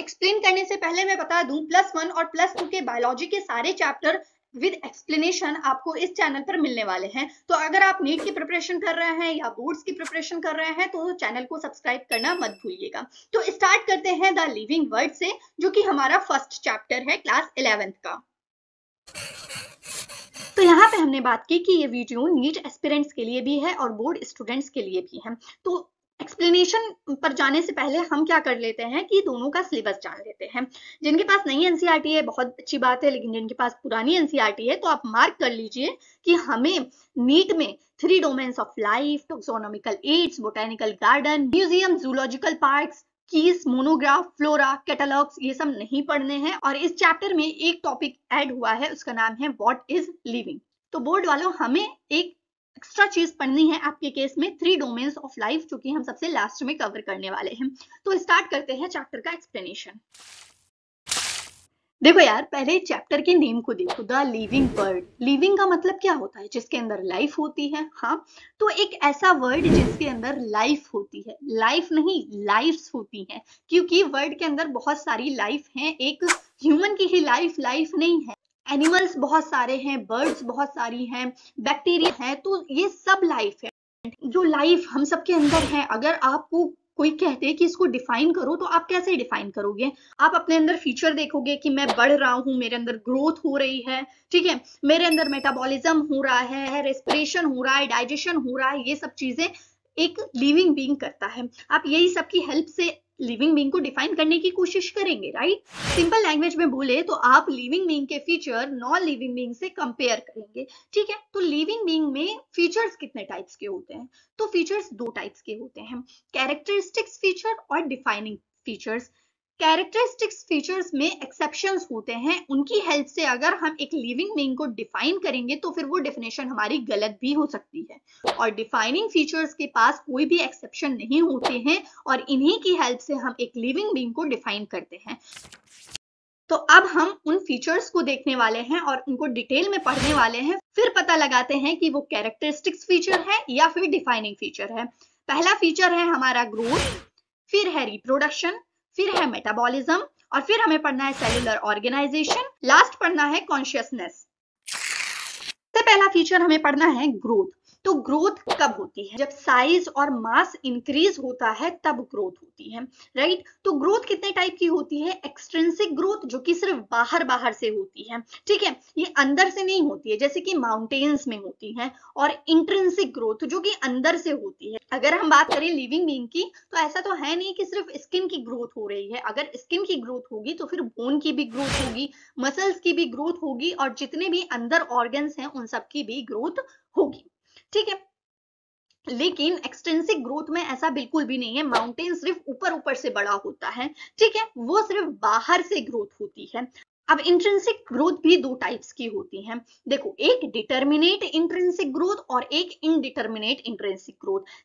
Explain करने से पहले मैं बता दूं प्लस वन और प्लस टू के बायोलॉजी के सारे चैप्टर विद एक्सप्लेनेशन आपको इस चैनल पर मिलने वाले हैं तो अगर आप नीट की प्रिपरेशन कर रहे हैं या बोर्ड्स की प्रिपरेशन कर रहे हैं तो चैनल को सब्सक्राइब करना मत भूलिएगा तो स्टार्ट करते हैं द लिविंग वर्ड से जो कि हमारा फर्स्ट चैप्टर है क्लास इलेवेंथ का तो यहाँ पे हमने बात की कि ये वीडियो नीट एस्पिरेंट्स के लिए भी है और बोर्ड स्टूडेंट्स के लिए भी है तो एक्सप्लेनेशन पर जाने से पहले हम क्या कर लेते हैं कि दोनों का सिलेबस जान लेते हैं जिनके पास नई एनसीईआरटी e है बहुत अच्छी बात है लेकिन जिनके पास पुरानी एनसीईआरटी e है तो आप मार्क कर लीजिए कि हमें नीट में three domains of life taxonomical aids botanical garden museum zoological park keys monograph flora catalogues ये सब नहीं पढ़ने हैं और इस चैप्टर में एक टॉपिक एड हुआ है उसका नाम है वॉट इज लिविंग तो बोर्ड वालों हमें एक एक्स्ट्रा चीज पढ़नी है आपके केस में थ्री डोमेन्स ऑफ लाइफ जो कि हम सबसे लास्ट में कवर करने वाले हैं तो स्टार्ट करते हैं चैप्टर का एक्सप्लेनेशन देखो यार पहले चैप्टर के नेम को देखो द लिविंग वर्ड लिविंग का मतलब क्या होता है जिसके अंदर लाइफ होती है हाँ तो एक ऐसा वर्ड जिसके अंदर लाइफ होती है लाइफ नहीं लाइफ होती है क्योंकि वर्ड के अंदर बहुत सारी लाइफ है एक ह्यूमन की ही लाइफ लाइफ नहीं है एनिमल्स बहुत सारे हैं बर्ड्स बहुत सारी हैं बैक्टीरिया हैं तो ये सब लाइफ है जो लाइफ हम सबके अंदर है अगर आपको कोई कहते कि इसको डिफाइन करो तो आप कैसे डिफाइन करोगे आप अपने अंदर फीचर देखोगे कि मैं बढ़ रहा हूँ मेरे अंदर ग्रोथ हो रही है ठीक है मेरे अंदर मेटाबॉलिज्म हो रहा है रेस्पिरेशन हो रहा है डाइजेशन हो रहा है ये सब चीजें एक लिविंग बींग करता है आप यही सबकी हेल्प से लिविंग बींग को डिफाइन करने की कोशिश करेंगे राइट सिंपल लैंग्वेज में बोले तो आप लिविंग बींग के फीचर नॉन लिविंग बींग से कंपेयर करेंगे ठीक है तो लिविंग बींग में फीचर्स कितने टाइप्स के होते हैं तो फीचर्स दो टाइप्स के होते हैं कैरेक्टरिस्टिक्स फीचर और डिफाइनिंग फीचर्स कैरेक्टरिस्टिक्स फीचर्स में एक्सेप्शन होते हैं उनकी हेल्प से अगर हम एक लिविंग बींग को डिफाइन करेंगे तो फिर वो डेफिनेशन हमारी गलत भी हो सकती है और डिफाइनिंग फीचर्स के पास कोई भी एक्सेप्शन नहीं होते हैं और इन्हीं की हेल्प से हम एक लिविंग बींग को डिफाइन करते हैं तो अब हम उन फीचर्स को देखने वाले हैं और उनको डिटेल में पढ़ने वाले हैं फिर पता लगाते हैं कि वो कैरेक्टरिस्टिक्स फीचर है या फिर डिफाइनिंग फीचर है पहला फीचर है हमारा ग्रोथ फिर है रिप्रोडक्शन फिर है मेटाबॉलिज्म और फिर हमें पढ़ना है सेलुलर ऑर्गेनाइजेशन लास्ट पढ़ना है कॉन्शियसनेस सबसे पहला फीचर हमें पढ़ना है ग्रोथ तो ग्रोथ कब होती है जब साइज और मास इंक्रीज होता है तब ग्रोथ होती है राइट तो ग्रोथ कितने टाइप की होती है एक्सट्रेंसिक ग्रोथ जो कि सिर्फ बाहर बाहर से होती है ठीक है ये अंदर से नहीं होती है जैसे कि माउंटेन्स में होती है और इंट्रेंसिक ग्रोथ जो कि अंदर से होती है अगर हम बात करें लिविंग बींग की तो ऐसा तो है नहीं कि सिर्फ स्किन की ग्रोथ हो रही है अगर स्किन की ग्रोथ होगी तो फिर बोन की भी ग्रोथ होगी मसल्स की भी ग्रोथ होगी और जितने भी अंदर ऑर्गन्स हैं उन सब की भी ग्रोथ होगी ठीक है लेकिन एक्सटेंसिव ग्रोथ में ऐसा बिल्कुल भी नहीं है माउंटेन सिर्फ ऊपर ऊपर से बड़ा होता है ठीक है वो सिर्फ बाहर से ग्रोथ होती है अब इंट्रेंसिक ग्रोथ भी दो टाइप्स की होती हैं देखो एक डिटर्मिनेट इंट्रेंसिक ग्रोथ और एक इनडिटर्मिनेट इंट्रेंसिक ग्रोथ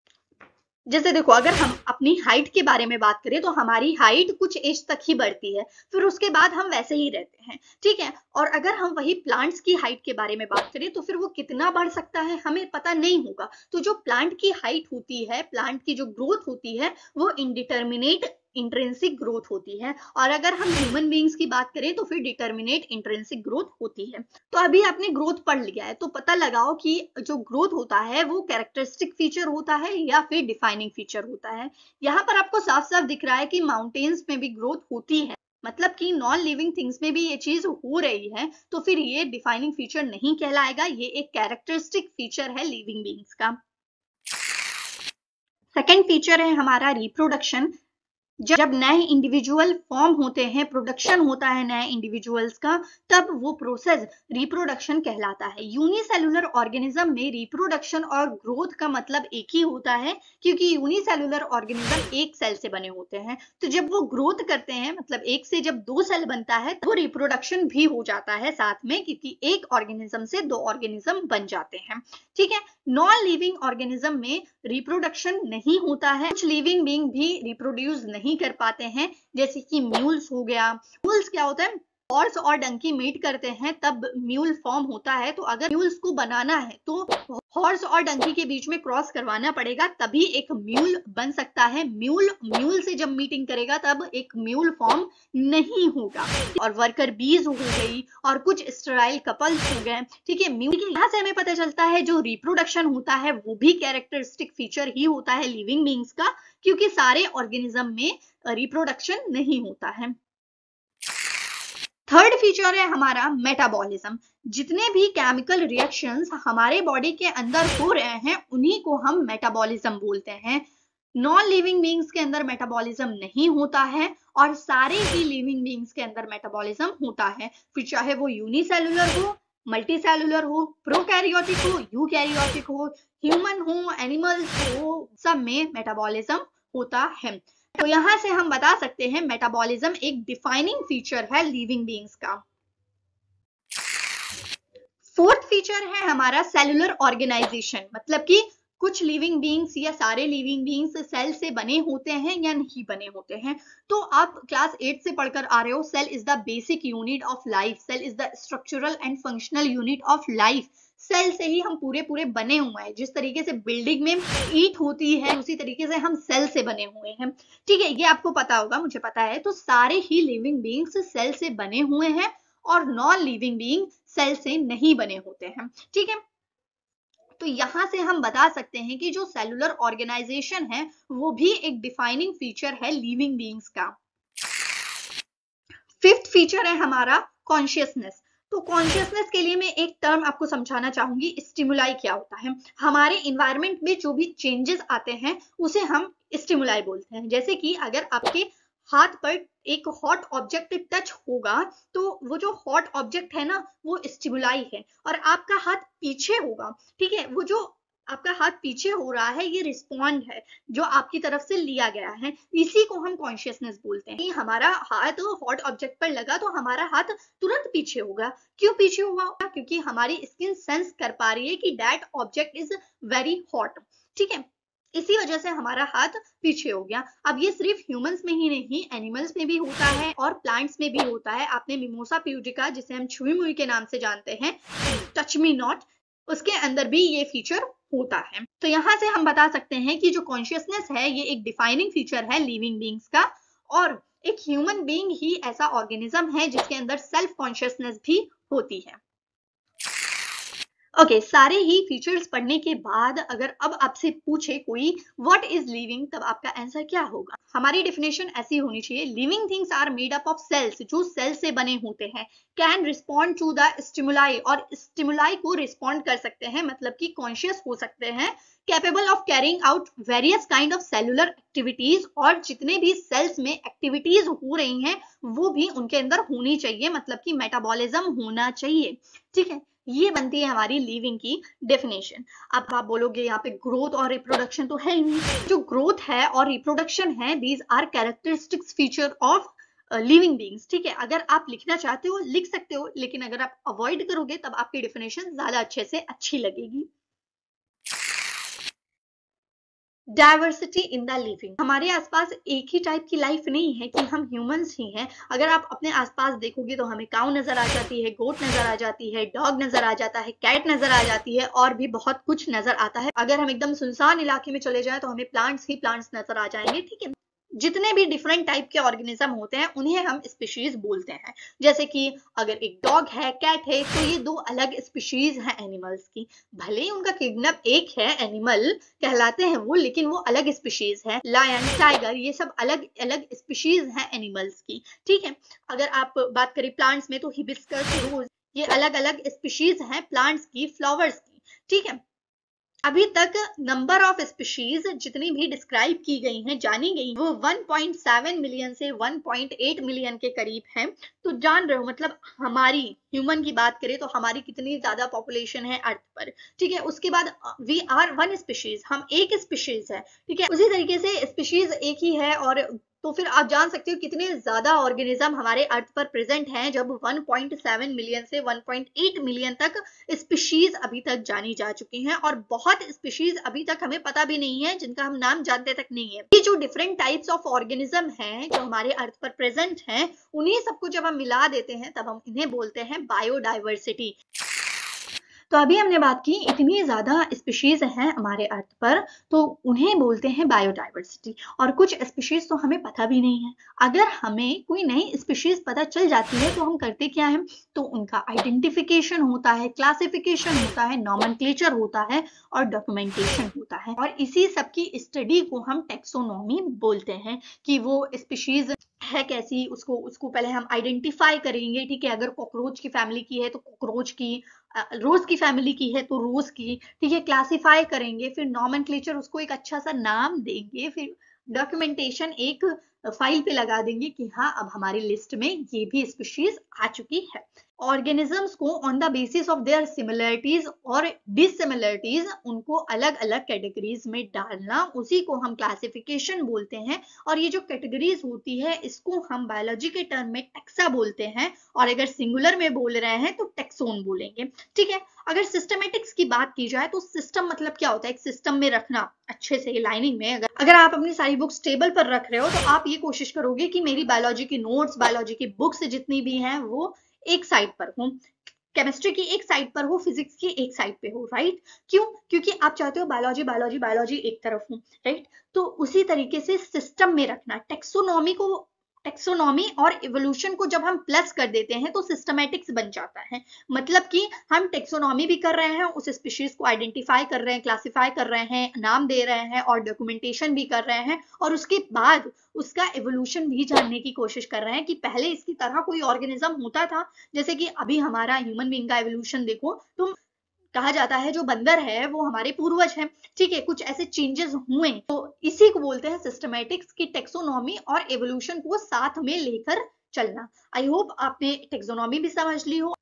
जैसे देखो अगर हम अपनी हाइट के बारे में बात करें तो हमारी हाइट कुछ एज तक ही बढ़ती है फिर उसके बाद हम वैसे ही रहते हैं ठीक है और अगर हम वही प्लांट्स की हाइट के बारे में बात करें तो फिर वो कितना बढ़ सकता है हमें पता नहीं होगा तो जो प्लांट की हाइट होती है प्लांट की जो ग्रोथ होती है वो इनडिटर्मिनेट इंट्रेंसिक ग्रोथ होती है और अगर हम ह्यूमन बींग्स की बात करें तो फिर डिटर्मिनेट इंट्रेंसिक ग्रोथ होती है तो अभी आपने ग्रोथ पढ़ लिया है तो पता लगाओ कि जो ग्रोथ होता है वो कैरेक्टरिस्टिक फीचर होता है या फिर डिफाइनिंग फीचर होता है यहाँ पर आपको साफ साफ दिख रहा है कि माउंटेन्स में भी ग्रोथ होती है मतलब कि नॉन लिविंग थिंग्स में भी ये चीज हो रही है तो फिर ये डिफाइनिंग फीचर नहीं कहलाएगा ये एक कैरेक्टरिस्टिक फीचर है लिविंग बींग्स का सेकेंड फीचर है हमारा रिप्रोडक्शन जब नए इंडिविजुअल फॉर्म होते हैं प्रोडक्शन होता है नए इंडिविजुअल्स का तब वो प्रोसेस रिप्रोडक्शन कहलाता है यूनिसेलुलर ऑर्गेनिज्म में रिप्रोडक्शन और ग्रोथ का मतलब एक ही होता है क्योंकि यूनिसेलुलर ऑर्गेनिज्म एक सेल से बने होते हैं तो जब वो ग्रोथ करते हैं मतलब एक से जब दो सेल बनता है तो रिप्रोडक्शन भी हो जाता है साथ में क्योंकि एक ऑर्गेनिज्म से दो ऑर्गेनिज्म बन जाते हैं ठीक है नॉन लिविंग ऑर्गेनिज्म में रिप्रोडक्शन नहीं होता है कुछ लिविंग बींग भी रिप्रोड्यूस नहीं नहीं कर पाते हैं जैसे कि म्यूल्स हो गया म्यूल्स क्या होता है हॉर्स और डंकी मीट करते हैं तब म्यूल फॉर्म होता है तो अगर म्यूल्स को बनाना है तो हॉर्स और डंकी के बीच में क्रॉस करवाना पड़ेगा तभी एक म्यूल बन सकता है म्यूल म्यूल से जब मीटिंग करेगा तब एक म्यूल फॉर्म नहीं होगा और वर्कर बीज हो गई और कुछ स्टराइल कपल्स हो गए ठीक है म्यूल यहाँ से हमें पता चलता है जो रिप्रोडक्शन होता है वो भी कैरेक्टरिस्टिक फीचर ही होता है लिविंग बींग्स का क्योंकि सारे ऑर्गेनिज्म में रिप्रोडक्शन नहीं होता है थर्ड फीचर है हमारा मेटाबॉलिज्म जितने भी केमिकल रिएक्शंस हमारे बॉडी के अंदर हो रहे हैं उन्हीं को हम मेटाबॉलिज्म बोलते हैं नॉन लिविंग बींग्स के अंदर मेटाबॉलिज्म नहीं होता है और सारे ही लिविंग बींग्स के अंदर मेटाबॉलिज्म होता है फिर चाहे वो यूनिसेलुलर हो मल्टी सेलुलर हो प्रोकैरियोटिक हो यूकैरियोटिक हो ह्यूमन हो एनिमल्स हो सब में मेटाबॉलिज्म होता है तो यहां से हम बता सकते हैं मेटाबॉलिज्म एक डिफाइनिंग फीचर है लिविंग बींग्स का फोर्थ फीचर है हमारा सेलुलर ऑर्गेनाइजेशन मतलब कि कुछ लिविंग बींग्स या सारे लिविंग बींग्स सेल से बने होते हैं या नहीं बने होते हैं तो आप क्लास एट से पढ़कर आ रहे हो cell is the basic unit of life cell is the structural and functional unit of life cell से ही हम पूरे पूरे बने हुए हैं जिस तरीके से बिल्डिंग में ईट होती है उसी तरीके से हम सेल से बने हुए हैं ठीक है ये आपको पता होगा मुझे पता है तो सारे ही लिविंग बींग्स सेल से बने हुए हैं और नॉन लिविंग बींग सेल से नहीं बने होते हैं ठीक है तो यहां से हम बता सकते हैं कि जो सेलुलर ऑर्गेनाइजेशन है वो भी एक डिफाइनिंग फीचर है लिविंग बींग्स का फिफ्थ फीचर है हमारा कॉन्शियसनेस तो कॉन्शियसनेस के लिए मैं एक टर्म आपको समझाना चाहूंगी स्टिमुलाई क्या होता है हमारे इन्वायरमेंट में जो भी चेंजेस आते हैं उसे हम स्टिमुलाई बोलते हैं जैसे कि अगर आपके हाथ पर एक हॉट ऑब्जेक्ट टच होगा तो वो जो हॉट ऑब्जेक्ट है ना वो स्टिमुलाई है और आपका हाथ पीछे होगा ठीक है वो जो आपका हाथ पीछे हो रहा है ये रिस्पॉन्ड है जो आपकी तरफ से लिया गया है इसी को हम कॉन्शियसनेस बोलते हैं हमारा हाथ हॉट ऑब्जेक्ट पर लगा तो हमारा हाथ तुरंत पीछे होगा क्यों पीछे हुआ क्योंकि हमारी स्किन सेंस कर पा रही है कि that object is very hot ठीक है इसी वजह से हमारा हाथ पीछे हो गया अब ये सिर्फ ह्यूमंस में ही नहीं एनिमल्स में भी होता है और प्लांट्स में भी होता है आपने मिमोसा प्यूटिका जिसे हम छुई मुई के नाम से जानते हैं टच मी नॉट उसके अंदर भी ये फीचर होता है तो यहाँ से हम बता सकते हैं कि जो कॉन्शियसनेस है ये एक डिफाइनिंग फीचर है लिविंग बींग्स का और एक ह्यूमन बींग ही ऐसा ऑर्गेनिज्म है जिसके अंदर सेल्फ कॉन्शियसनेस भी होती है ओके okay, सारे ही फीचर्स पढ़ने के बाद अगर अब आपसे पूछे कोई व्हाट इज लिविंग तब आपका आंसर क्या होगा हमारी डेफिनेशन ऐसी होनी चाहिए living things are made up of cells जो सेल से बने होते हैं can respond to the stimuli और स्टिमुलाई को रिस्पॉन्ड कर सकते हैं मतलब कि कॉन्शियस हो सकते हैं capable of carrying out various kind of cellular activities और जितने भी सेल्स में एक्टिविटीज हो रही हैं वो भी उनके अंदर होनी चाहिए मतलब कि मेटाबॉलिज्म होना चाहिए ठीक है ये बनती है हमारी लिविंग की डेफिनेशन अब आप बोलोगे यहाँ पे ग्रोथ और रिप्रोडक्शन तो है ही नहीं जो ग्रोथ है और रिप्रोडक्शन है these are characteristics feature of living beings ठीक है अगर आप लिखना चाहते हो लिख सकते हो लेकिन अगर आप अवॉइड करोगे तब आपकी डेफिनेशन ज्यादा अच्छे से अच्छी लगेगी डायवर्सिटी इन द लिविंग हमारे आसपास एक ही टाइप की लाइफ नहीं है कि हम ह्यूमंस ही हैं अगर आप अपने आसपास देखोगे तो हमें काउ नजर आ जाती है गोट नजर आ जाती है डॉग नजर आ जाता है कैट नजर आ जाती है और भी बहुत कुछ नजर आता है अगर हम एकदम सुनसान इलाके में चले जाए तो हमें प्लांट्स ही प्लांट्स नजर आ जाएंगे ठीक है जितने भी डिफरेंट टाइप के ऑर्गेनिज्म होते हैं उन्हें हम स्पीशीज बोलते हैं जैसे कि अगर एक डॉग है कैट है तो ये दो अलग स्पीशीज हैं एनिमल्स की भले ही उनका किडनैप एक है एनिमल कहलाते हैं वो लेकिन वो अलग स्पीशीज है लायन टाइगर ये सब अलग अलग स्पीशीज हैं एनिमल्स की ठीक है अगर आप बात करें प्लांट्स में तो हिबिस्कस रोज ये अलग अलग स्पीशीज हैं प्लांट्स की फ्लावर्स की ठीक है अभी तक नंबर ऑफ स्पीशीज जितनी भी डिस्क्राइब की गई हैं जानी गई वो 1.7 मिलियन से 1.8 मिलियन के करीब हैं तो जान रहे हो मतलब हमारी ह्यूमन की बात करें तो हमारी कितनी ज्यादा पॉपुलेशन है अर्थ पर ठीक है उसके बाद वी आर वन स्पीशीज हम एक स्पीशीज है ठीक है उसी तरीके से स्पीशीज एक ही है और तो फिर आप जान सकते हो कितने ज्यादा ऑर्गेनिज्म हमारे अर्थ पर प्रेजेंट हैं जब 1.7 मिलियन से 1.8 मिलियन तक स्पीशीज अभी तक जानी जा चुकी हैं और बहुत स्पीशीज अभी तक हमें पता भी नहीं है जिनका हम नाम जानते तक नहीं है ये जो डिफरेंट टाइप्स ऑफ ऑर्गेनिज्म हैं जो हमारे अर्थ पर प्रेजेंट हैं उन्हीं सबको जब हम मिला देते हैं तब हम इन्हें बोलते हैं बायोडाइवर्सिटी तो अभी हमने बात की इतनी ज़्यादा स्पीशीज़ हैं हमारे अर्थ पर तो उन्हें बोलते हैं बायोडाइवर्सिटी और कुछ स्पीशीज़ तो हमें पता भी नहीं है अगर हमें कोई नई स्पीशीज़ पता चल जाती है तो हम करते क्या है तो उनका आइडेंटिफिकेशन होता है क्लासिफिकेशन होता है नॉमन होता है और डॉक्यूमेंटेशन होता है और इसी सबकी स्टडी को हम टेक्सोनॉमी बोलते हैं कि वो स्पीशीज़ है कैसी उसको उसको पहले हम आइडेंटिफाई करेंगे ठीक है अगर कॉकरोच की फैमिली की है तो कॉकरोच की रोज की फैमिली की है तो रोज की ठीक है क्लासिफाई करेंगे फिर नॉमन उसको एक अच्छा सा नाम देंगे फिर डॉक्यूमेंटेशन एक फाइल पे लगा देंगे कि हाँ अब हमारी लिस्ट में ये भी स्पीशीज आ चुकी है ऑर्गेनिजम्स को on the basis of their similarities और डिसिमिलरिटीज उनको अलग अलग कैटेगरीज में डालना उसी को हम क्लासिफिकेशन बोलते हैं और ये जो कैटेगरीज होती है इसको हम बायोलॉजी के टर्म में टेक्सा बोलते हैं और अगर सिंगुलर में बोल रहे हैं तो टेक्सोन बोलेंगे ठीक है अगर सिस्टमेटिक्स की बात की जाए तो सिस्टम मतलब क्या होता है एक सिस्टम में रखना अच्छे से लाइनिंग में अगर अगर आप अपनी सारी बुक्स टेबल पर रख रहे हो तो आप ये कोशिश करोगे कि मेरी बायोलॉजी की नोट्स बायोलॉजी की बुक्स जितनी भी हैं वो एक साइड पर हो केमिस्ट्री की एक साइड पर हो फिजिक्स की एक साइड पे हो राइट क्यों क्योंकि आप चाहते हो बायोलॉजी बायोलॉजी बायोलॉजी एक तरफ हो राइट तो उसी तरीके से सिस्टम में रखना टेक्सोनॉमी को टेक्सोनॉमी और इवोल्यूशन को जब हम प्लस कर देते हैं तो सिस्टमेटिक्स बन जाता है मतलब कि हम टेक्सोनॉमी भी कर रहे हैं उस स्पीशीज को आइडेंटिफाई कर रहे हैं क्लासिफाई कर रहे हैं नाम दे रहे हैं और डॉक्यूमेंटेशन भी कर रहे हैं और उसके बाद उसका एवोल्यूशन भी जानने की कोशिश कर रहे हैं कि पहले इसकी तरह कोई ऑर्गेनिज्म होता था जैसे कि अभी हमारा ह्यूमन बींग का एवोल्यूशन देखो तो कहा जाता है जो बंदर है वो हमारे पूर्वज हैं ठीक है कुछ ऐसे चेंजेस हुए तो इसी को बोलते हैं सिस्टमैटिक्स की टेक्सोनॉमी और एवोल्यूशन को साथ में लेकर चलना आई होप आपने टेक्सोनॉमी भी समझ ली हो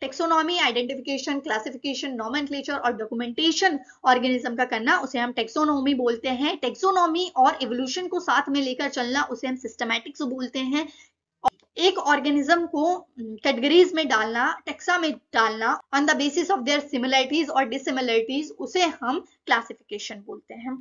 टेक्सोनॉमी आइडेंटिफिकेशन क्लासिफिकेशन नॉमेंटलेचर और डॉक्यूमेंटेशन ऑर्गेनिज्म का करना उसे हम टेक्सोनॉमी बोलते हैं टेक्सोनॉमी और एवोल्यूशन को साथ में लेकर चलना उसे हम सिस्टमैटिक्स बोलते हैं एक ऑर्गेनिज्म को कैटेगरीज mm, में डालना टेक्सा में डालना on the basis of their similarities और डिसिमिलरिटीज उसे हम क्लासिफिकेशन बोलते हैं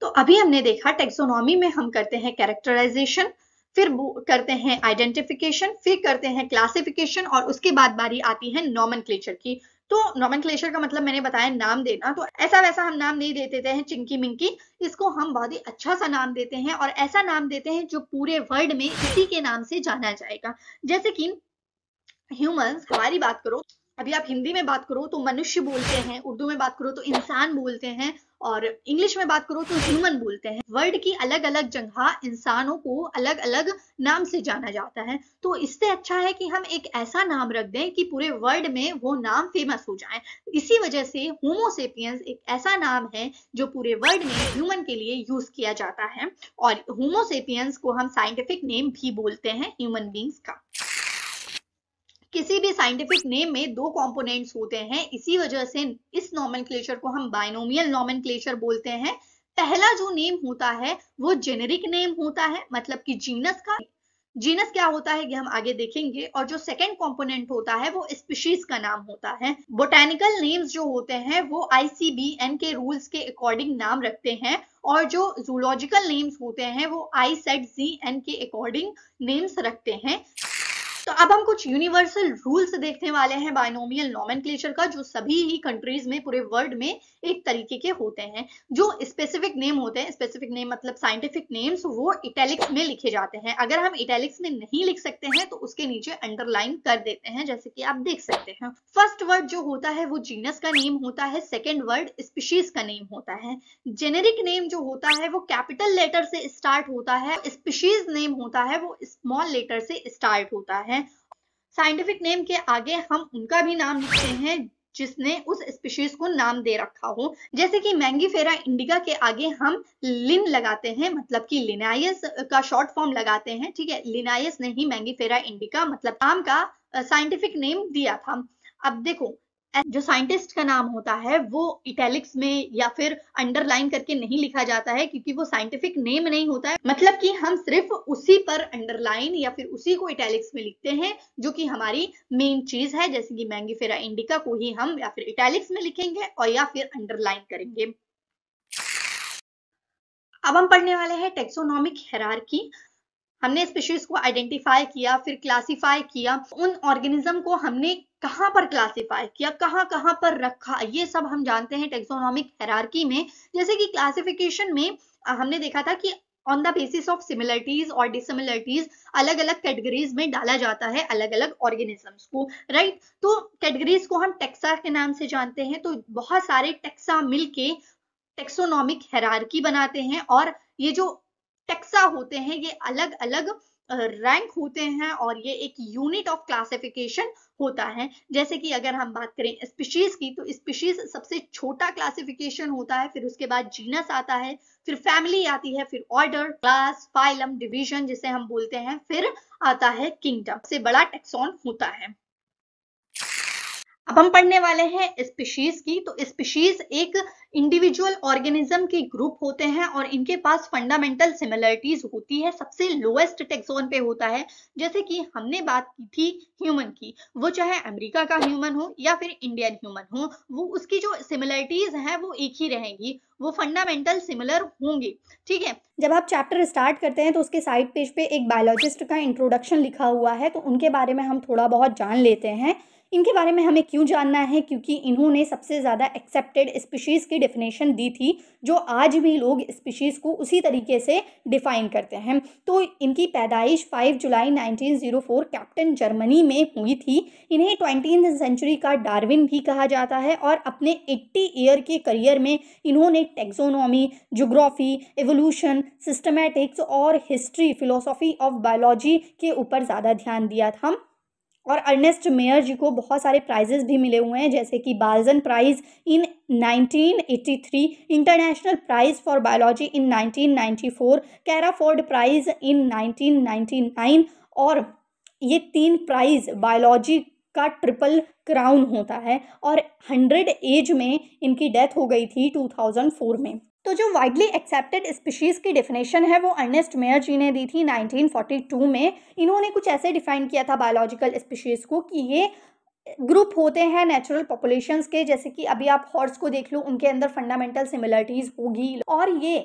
तो अभी हमने देखा टेक्सोनॉमी में हम करते हैं कैरेक्टराइजेशन फिर करते हैं आइडेंटिफिकेशन फिर करते हैं क्लासिफिकेशन और उसके बाद बारी आती है नॉमन की तो नॉमन का मतलब मैंने बताया नाम देना तो ऐसा वैसा हम नाम नहीं देते हैं चिंकी मिंकी इसको हम बहुत ही अच्छा सा नाम देते हैं और ऐसा नाम देते हैं जो पूरे वर्ल्ड में इसी के नाम से जाना जाएगा जैसे कि ह्यूमंस हमारी बात करो अभी आप हिंदी में बात करो तो मनुष्य बोलते हैं उर्दू में बात करो तो इंसान बोलते हैं और इंग्लिश में बात करो तो ह्यूमन बोलते हैं वर्ड की अलग अलग जगह इंसानों को अलग अलग नाम से जाना जाता है तो इससे अच्छा है कि हम एक ऐसा नाम रख दें कि पूरे वर्ल्ड में वो नाम फेमस हो जाए इसी वजह से होमोसेपियंस एक ऐसा नाम है जो पूरे वर्ल्ड में ह्यूमन के लिए यूज किया जाता है और होमोसेपियंस को हम साइंटिफिक नेम भी बोलते हैं ह्यूमन बींग्स का किसी भी साइंटिफिक नेम में दो कंपोनेंट्स होते हैं इसी वजह से इस नॉमन को हम बाइनोमियल नॉमन बोलते हैं पहला जो नेम होता है वो जेनेरिक नेम होता है मतलब कि जीनस का जीनस क्या होता है ये हम आगे देखेंगे और जो सेकंड कंपोनेंट होता है वो स्पीशीज का नाम होता है बोटेनिकल नेम्स जो होते हैं वो आईसीबीएन के रूल्स के अकॉर्डिंग नाम रखते हैं और जो जूलॉजिकल नेम्स होते हैं वो आई सेट जी एन के अकॉर्डिंग नेम्स रखते हैं तो अब हम कुछ यूनिवर्सल रूल्स देखने वाले हैं बायनोमियल नॉमन का जो सभी ही कंट्रीज में पूरे वर्ल्ड में एक तरीके के होते हैं जो स्पेसिफिक नेम होते हैं स्पेसिफिक नेम मतलब साइंटिफिक नेम्स वो इटैलिक्स में लिखे जाते हैं अगर हम इटैलिक्स में नहीं लिख सकते हैं तो उसके नीचे अंडरलाइन कर देते हैं जैसे कि आप देख सकते हैं फर्स्ट वर्ड जो होता है वो जीनस का नेम होता है सेकेंड वर्ड स्पीशीज का नेम होता है जेनेरिक नेम जो होता है वो कैपिटल लेटर से स्टार्ट होता है स्पीशीज नेम होता है वो स्मॉल लेटर से स्टार्ट होता है साइंटिफिक नेम के आगे हम उनका भी नाम लिखते हैं जिसने उस स्पीशीज को नाम दे रखा हो जैसे कि मैंगीफेरा इंडिका के आगे हम लिन लगाते हैं मतलब कि लिनायस का शॉर्ट फॉर्म लगाते हैं ठीक है लिनायस ने ही मैंगीफेरा इंडिका मतलब आम का साइंटिफिक नेम दिया था अब देखो जो साइंटिस्ट का नाम होता है वो इटैलिक्स में या फिर अंडरलाइन करके नहीं लिखा जाता है क्योंकि वो साइंटिफिक नेम नहीं होता है मतलब कि हम सिर्फ उसी पर अंडरलाइन या फिर उसी को इटैलिक्स में लिखते हैं जो कि हमारी मेन चीज है जैसे कि मैंगीफेरा इंडिका को ही हम या फिर इटैलिक्स में लिखेंगे और या फिर अंडरलाइन करेंगे अब हम पढ़ने वाले हैं टेक्सोनॉमिक हेरारकी हमने स्पीशीज को आइडेंटिफाई किया फिर क्लासिफाई किया उन ऑर्गेनिज्म को हमने कहाँ पर क्लासिफाई किया कहाँ कहाँ पर रखा ये सब हम जानते हैं टेक्सोनॉमिक हेरारकी में जैसे कि क्लासिफिकेशन में हमने देखा था कि on the basis of similarities और डिसिमिलरिटीज अलग अलग कैटेगरीज में डाला जाता है अलग अलग ऑर्गेनिजम्स को राइट right? तो कैटेगरीज को हम टेक्सा के नाम से जानते हैं तो बहुत सारे टेक्सा मिलके टेक्सोनॉमिक हेरारकी बनाते हैं और ये जो टेक्सा होते हैं ये अलग अलग रैंक होते हैं और ये एक यूनिट ऑफ क्लासिफिकेशन होता है जैसे कि अगर हम बात करें स्पीशीज की तो स्पीशीज सबसे छोटा क्लासिफिकेशन होता है फिर उसके बाद जीनस आता है फिर फैमिली आती है फिर ऑर्डर क्लास फाइलम डिवीजन जिसे हम बोलते हैं फिर आता है किंगडम से बड़ा टेक्सॉन होता है अब हम पढ़ने वाले हैं स्पीशीज की तो स्पीशीज एक इंडिविजुअल ऑर्गेनिज्म के ग्रुप होते हैं और इनके पास फंडामेंटल सिमिलरिटीज होती है सबसे लोएस्ट टेक्सोन पे होता है जैसे कि हमने बात की थी ह्यूमन की वो चाहे अमेरिका का ह्यूमन हो या फिर इंडियन ह्यूमन हो वो उसकी जो सिमिलरिटीज है वो एक ही रहेंगी वो फंडामेंटल सिमिलर होंगे ठीक है जब आप चैप्टर स्टार्ट करते हैं तो उसके साइड पेज पे एक बायोलॉजिस्ट का इंट्रोडक्शन लिखा हुआ है तो उनके बारे में हम थोड़ा बहुत जान लेते हैं इनके बारे में हमें क्यों जानना है क्योंकि इन्होंने सबसे ज़्यादा एक्सेप्टेड स्पीशीज़ की डेफ़िनेशन दी थी जो आज भी लोग स्पीशीज़ को उसी तरीके से डिफ़ाइन करते हैं तो इनकी पैदाइश 5 जुलाई 1904 कैप्टन जर्मनी में हुई थी इन्हें ट्वेंटी सेंचुरी का डार्विन भी कहा जाता है और अपने एट्टी ईयर के करियर में इन्होंने टेक्सोनॉमी जोग्राफी एवोल्यूशन सिस्टमेटिक्स और हिस्ट्री फिलोसॉफी ऑफ बायोलॉजी के ऊपर ज़्यादा ध्यान दिया था और अर्नेस्ट मेयर जी को बहुत सारे प्राइजेस भी मिले हुए हैं जैसे कि Balzan prize in 1983 international prize for biology in 1994 Crafoord prize in 1999 और ये तीन प्राइज़ बायोलॉजी का ट्रिपल क्राउन होता है और हंड्रेड एज में इनकी डेथ हो गई थी 2004 में तो जो वाइडली एक्सेप्टेड स्पीशीज़ की डेफिनेशन है वो अर्नेस्ट मेयर जी ने दी थी 1942 में इन्होंने कुछ ऐसे डिफाइन किया था बायोलॉजिकल स्पीशीज़ को कि ये ग्रुप होते हैं नेचुरल पॉपुलेशंस के जैसे कि अभी आप हॉर्स को देख लो उनके अंदर फंडामेंटल सिमिलरिटीज़ होगी और ये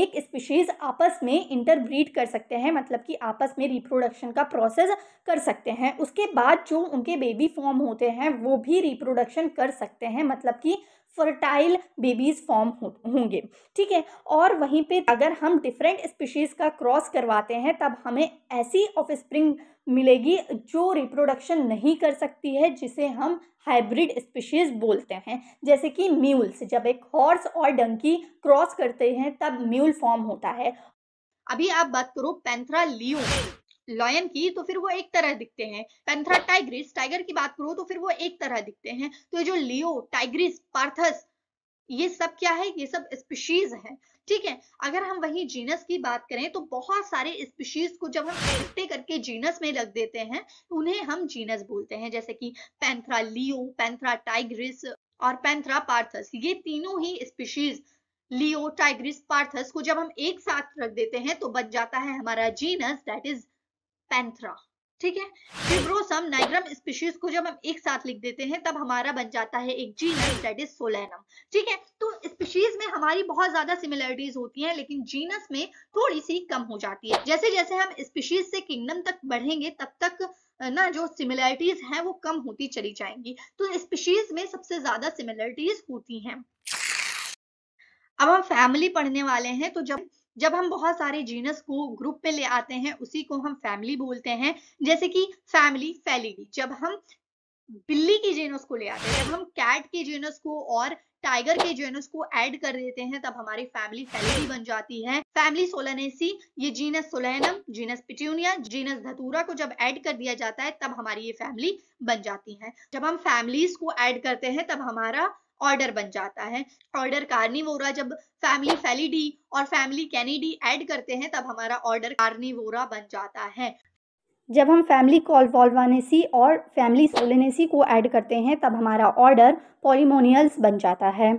एक स्पीशीज़ आपस में इंटरब्रीड कर सकते हैं मतलब कि आपस में रिप्रोडक्शन का प्रोसेस कर सकते हैं उसके बाद जो उनके बेबी फॉर्म होते हैं वो भी रिप्रोडक्शन कर सकते हैं मतलब कि फर्टाइल बेबीज़ फॉर्म होंगे ठीक है और वहीं पे अगर हम डिफरेंट स्पीशीज़ का क्रॉस करवाते हैं तब हमें ऐसी ऑफ स्प्रिंग मिलेगी जो रिप्रोडक्शन नहीं कर सकती है जिसे हम हाइब्रिड स्पीशीज़ बोलते हैं जैसे कि म्यूल्स जब एक हॉर्स और डंकी क्रॉस करते हैं तब म्यूल फॉर्म होता है अभी आप बात करो पेंथ्रा लियो लॉयन की तो फिर वो एक तरह दिखते हैं पैंथरा टाइग्रिस टाइगर की बात करो तो फिर वो एक तरह दिखते हैं तो ये जो लियो टाइग्रिस पार्थस ये सब क्या है ये सब स्पीशीज है ठीक है अगर हम वही जीनस की बात करें तो बहुत सारे स्पीशीज को जब हम इकट्ठे करके जीनस में रख देते हैं तो उन्हें हम जीनस बोलते हैं जैसे कि पैंथरा लियो पैंथरा टाइग्रिस और पैंथरा पार्थस ये तीनों ही स्पीशीज लियो टाइग्रिस पार्थस को जब हम एक साथ रख देते हैं तो बच जाता है हमारा जीनस दैट इज पैंथ्रा ठीक है फिब्रोसम नाइग्रम स्पीशीज को जब हम एक साथ लिख देते हैं तब हमारा बन जाता है एक जीन दैट इज सोलैनम ठीक है तो स्पीशीज में हमारी बहुत ज्यादा सिमिलरिटीज होती हैं लेकिन जीनस में थोड़ी सी कम हो जाती है जैसे जैसे हम स्पीशीज से किंगडम तक बढ़ेंगे तब तक ना जो सिमिलरिटीज हैं वो कम होती चली जाएंगी तो स्पीशीज में सबसे ज्यादा सिमिलरिटीज होती हैं अब हम फैमिली पढ़ने वाले हैं तो जब जब हम बहुत सारे जीनस को ग्रुप में ले आते हैं उसी को हम फैमिली बोलते हैं जैसे कि फैमिली फैलिडी जब हम बिल्ली की जीनस को ले आते हैं जब हम कैट के जीनस को और टाइगर के जीनस को ऐड कर देते हैं तब हमारी फैमिली फैलिडी बन जाती है फैमिली सोलनेसी ये genus Solanum genus Petunia genus Datura को जब ऐड कर दिया जाता है तब हमारी ये फैमिली बन जाती है जब हम फैमिलीज को ऐड करते हैं तब हमारा ऑर्डर बन जाता है ऑर्डर कार्निवोरा जब फैमिली फैलिडी और फैमिली कैनिडी ऐड करते हैं तब हमारा ऑर्डर कार्निवोरा बन जाता है जब हम फैमिली कॉल्वानेसी और फैमिली सोलेनेसी को ऐड करते हैं तब हमारा ऑर्डर पॉलीमोनियल्स बन जाता है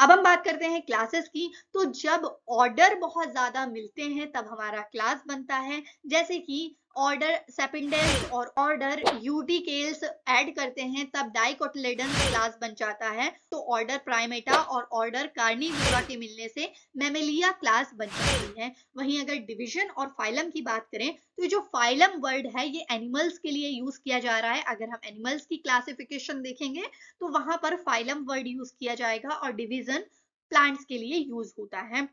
अब हम बात करते हैं क्लासेस की तो जब ऑर्डर बहुत ज्यादा मिलते हैं तब हमारा क्लास बनता है जैसे कि ऑर्डर सेपिंडेंस और ऑर्डर यूटिकेल्स ऐड करते हैं तब डाइकोटलेडन क्लास बन जाता है तो ऑर्डर प्राइमेटा और ऑर्डर कार्निवोरा के मिलने से मेमेलिया क्लास बन जाती है वहीं अगर डिवीजन और फाइलम की बात करें तो जो फाइलम वर्ड है ये एनिमल्स के लिए यूज किया जा रहा है अगर हम एनिमल्स की क्लासिफिकेशन देखेंगे तो वहां पर फाइलम वर्ड यूज किया जाएगा और डिविजन प्लांट्स के लिए यूज होता है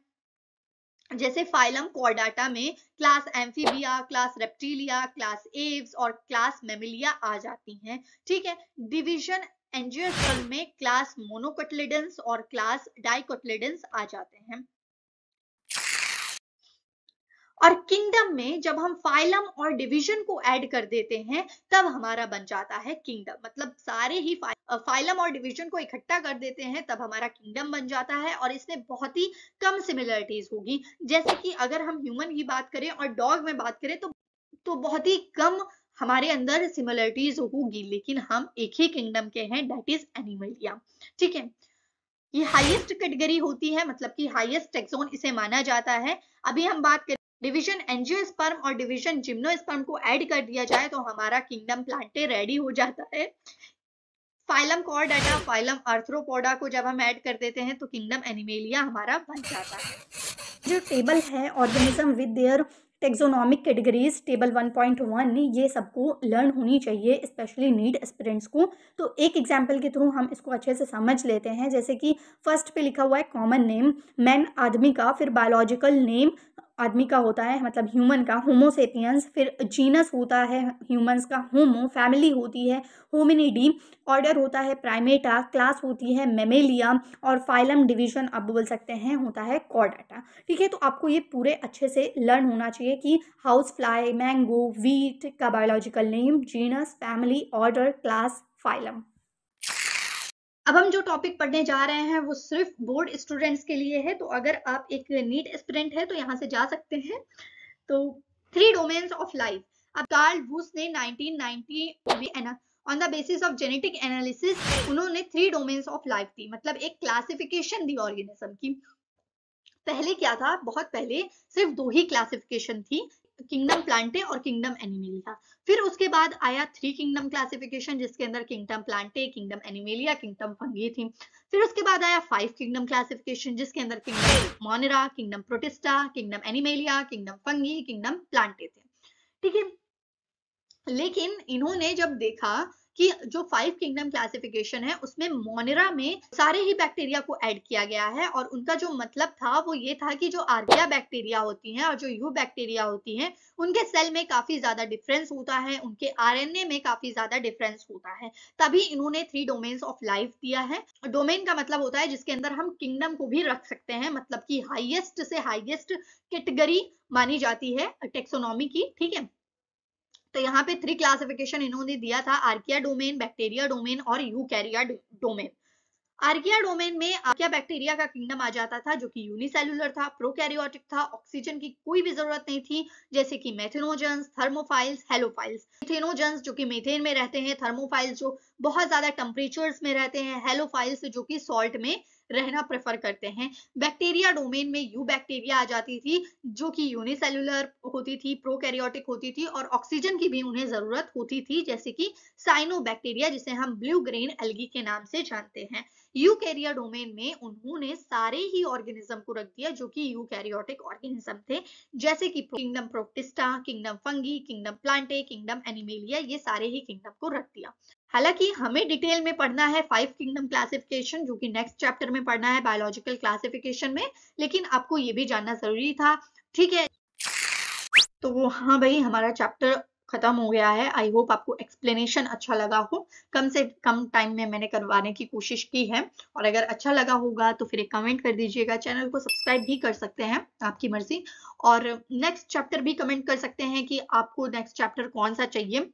जैसे फाइलम कोडाटा में class Amphibia class Reptilia class Aves और क्लास मेमिलिया आ जाती हैं ठीक है डिवीजन एंजियोस्पर्म में क्लास मोनोकोटलिडन्स और क्लास डाइकोटलिडन्स आ जाते हैं और किंगडम में जब हम फाइलम और डिवीजन को ऐड कर देते हैं तब हमारा बन जाता है किंगडम मतलब सारे ही फाइलम और डिवीजन को इकट्ठा कर देते हैं तब हमारा किंगडम बन जाता है और इसमें बहुत ही कम सिमिलरिटीज होगी जैसे कि अगर हम ह्यूमन की बात करें और डॉग में बात करें तो तो बहुत ही कम हमारे अंदर सिमिलरिटीज होगी लेकिन हम एक ही किंगडम के हैं डेट इज एनिमलिया ठीक है ये हाईएस्ट कैटेगरी होती है मतलब कि हाईएस्ट टेक्सोन इसे माना जाता है अभी हम बात करें डिवीजन एंजियोस्पर्म और डिवीजन जिम्नोस्पर्म को ऐड कर दिया जाए तो हमारा किंगडम प्लांटे रेडी हो जाता है फाइलम कॉर्डेटा फाइलम आर्थ्रोपोडा को जब हम ऐड कर देते हैं तो किंगडम एनिमेलिया हमारा बन जाता है जो टेबल है organism with their taxonomic categories table 1.1 ये सबको लर्न होनी चाहिए स्पेशली नीड एस्पिरेंट्स को तो एक एग्जाम्पल के थ्रू हम इसको अच्छे से समझ लेते हैं जैसे कि फर्स्ट पे लिखा हुआ है कॉमन नेम मैन आदमी का फिर बायोलॉजिकल नेम आदमी का होता है मतलब ह्यूमन का होमोसेपियंस फिर जीनस होता है ह्यूमंस का होमो फैमिली होती है होमिनिडी ऑर्डर होता है प्राइमेटा क्लास होती है मेमेलिया और फाइलम डिवीजन आप बोल सकते हैं होता है कॉडाटा ठीक है तो आपको ये पूरे अच्छे से लर्न होना चाहिए कि हाउस फ्लाई मैंगो वीट का biological name genus family order class phylum अब हम जो टॉपिक पढ़ने जा रहे हैं वो सिर्फ बोर्ड स्टूडेंट्स के लिए है तो अगर आप एक नीट स्टूडेंट है तो यहाँ से जा सकते हैं तो थ्री डोमेन्स ऑफ लाइफ अब कार्ल वूस ने 1990 में on the basis of genetic analysis उन्होंने थ्री डोमेन्स ऑफ लाइफ दी मतलब एक क्लासिफिकेशन दी ऑर्गेनिज्म की पहले क्या था बहुत पहले सिर्फ दो ही क्लासिफिकेशन थी किंगडम प्लांटे और किंगडम एनिमेलिया फिर उसके बाद आया थ्री किंगडम क्लासिफिकेशन जिसके अंदर kingdom Plantae kingdom Animalia kingdom Fungi थी फिर उसके बाद आया फाइव किंगडम क्लासिफिकेशन जिसके अंदर kingdom Monera kingdom Protista kingdom Animalia kingdom Fungi kingdom Plantae थे ठीक है लेकिन इन्होंने जब देखा कि जो फाइव किंगडम क्लासिफिकेशन है उसमें मोनेरा में सारे ही बैक्टीरिया को ऐड किया गया है और उनका जो मतलब था वो ये था कि जो आर्किया बैक्टीरिया होती हैं और जो यू बैक्टीरिया होती हैं उनके सेल में काफी ज्यादा डिफरेंस होता है उनके आर में काफी ज्यादा डिफरेंस होता है तभी इन्होंने थ्री डोमेन्स ऑफ लाइफ दिया है डोमेन का मतलब होता है जिसके अंदर हम किंगडम को भी रख सकते हैं मतलब की हाइएस्ट से हाइएस्ट कैटेगरी मानी जाती है टेक्सोनॉमी की ठीक है तो यहाँ पे थ्री क्लासिफिकेशन इन्होंने दिया था आर्किया डोमेन बैक्टीरिया डोमेन और यूकैरिया डोमेन आर्किया डोमेन में आर्किया बैक्टीरिया का किंगडम आ जाता था जो कि यूनिसेलुलर था प्रोकैरियोटिक था ऑक्सीजन की कोई भी जरूरत नहीं थी जैसे कि मेथेनोजेंस थर्मोफाइल्स हेलोफाइल्स मेथेनोजेंस जो कि मेथेन में रहते हैं थर्मोफाइल्स जो बहुत ज्यादा टेम्परेचर्स में रहते हैं हेलोफाइल्स जो कि सॉल्ट में रहना प्रेफर करते हैं बैक्टीरिया डोमेन में यू बैक्टीरिया आ जाती थी जो कि यूनिसेलुलर होती थी प्रोकैरियोटिक होती थी और ऑक्सीजन की भी उन्हें जरूरत होती थी जैसे कि साइनो बैक्टीरिया जिसे हम ब्लू ग्रेन एल्गी के नाम से जानते हैं यू कैरिया डोमेन में उन्होंने सारे ही ऑर्गेनिज्म को रख दिया जो कि कैरियोटिक ऑर्गेनिज्म थे जैसे कि kingdom Protista kingdom Fungi kingdom Plantae kingdom Animalia ये सारे ही किंगडम को रख दिया हालांकि हमें डिटेल में पढ़ना है फाइव किंगडम क्लासिफिकेशन जो कि नेक्स्ट चैप्टर में पढ़ना है बायोलॉजिकल क्लासिफिकेशन में लेकिन आपको ये भी जानना जरूरी था ठीक है तो वो हाँ भाई हमारा चैप्टर खत्म हो गया है आई होप आपको एक्सप्लेनेशन अच्छा लगा हो कम से कम टाइम में मैंने करवाने की कोशिश की है और अगर अच्छा लगा होगा तो फिर एक कमेंट कर दीजिएगा चैनल को सब्सक्राइब भी कर सकते हैं आपकी मर्जी और नेक्स्ट चैप्टर भी कमेंट कर सकते हैं कि आपको नेक्स्ट चैप्टर कौन सा चाहिए